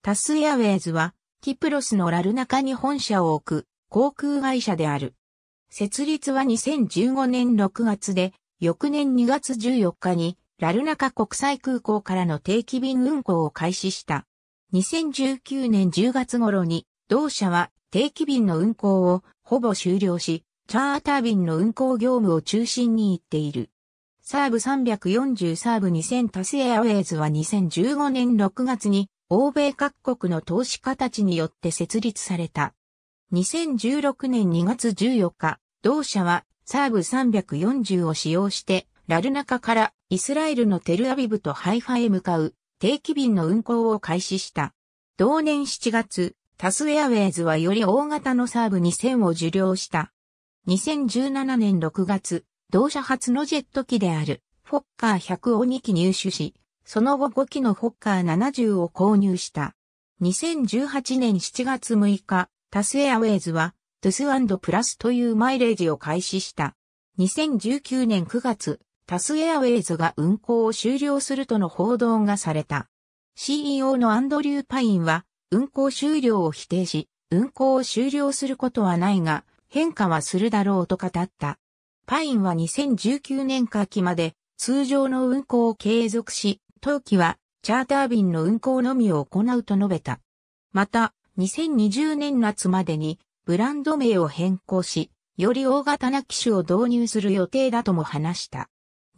タスエアウェイズは、キプロスのラルナカに本社を置く航空会社である。設立は2015年6月で、翌年2月14日に、ラルナカ国際空港からの定期便運航を開始した。2019年10月頃に、同社は定期便の運航をほぼ終了し、チャーター便の運航業務を中心に行っている。サーブ340サーブ2000タスエアウェイズは2015年6月に欧米各国の投資家たちによって設立された。2016年2月14日、同社はサーブ340を使用して、ラルナカからイスラエルのテルアビブとハイファへ向かう定期便の運航を開始した。同年7月、タスエアウェイズはより大型のサーブ2000を受領した。2017年6月、同社初のジェット機であるフォッカー100を2機入手し、その後5機のホッカー70を購入した。2018年7月6日、タスエアウェイズは、トゥスプラスというマイレージを開始した。2019年9月、タスエアウェイズが運行を終了するとの報道がされた。CEO のアンドリュー・パインは、運行終了を否定し、運行を終了することはないが、変化はするだろうと語った。パインは2019年夏季まで通常の運行を継続し、当期はチャーター便の運航のみを行うと述べた。また、2020年夏までにブランド名を変更し、より大型な機種を導入する予定だとも話した。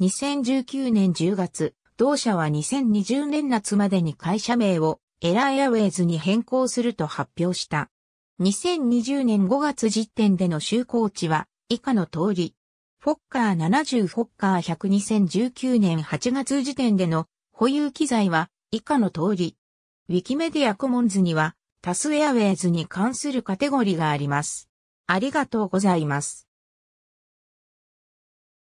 2019年10月、同社は2020年夏までに会社名をエラーエアウェイズに変更すると発表した。2020年5月時点での就航地は以下の通り、フォッカー70フォッカー100 2019年8月時点での保有機材は以下の通り。ウィキメディアコモンズにはタスウェアウェイズに関するカテゴリがあります。ありがとうございます。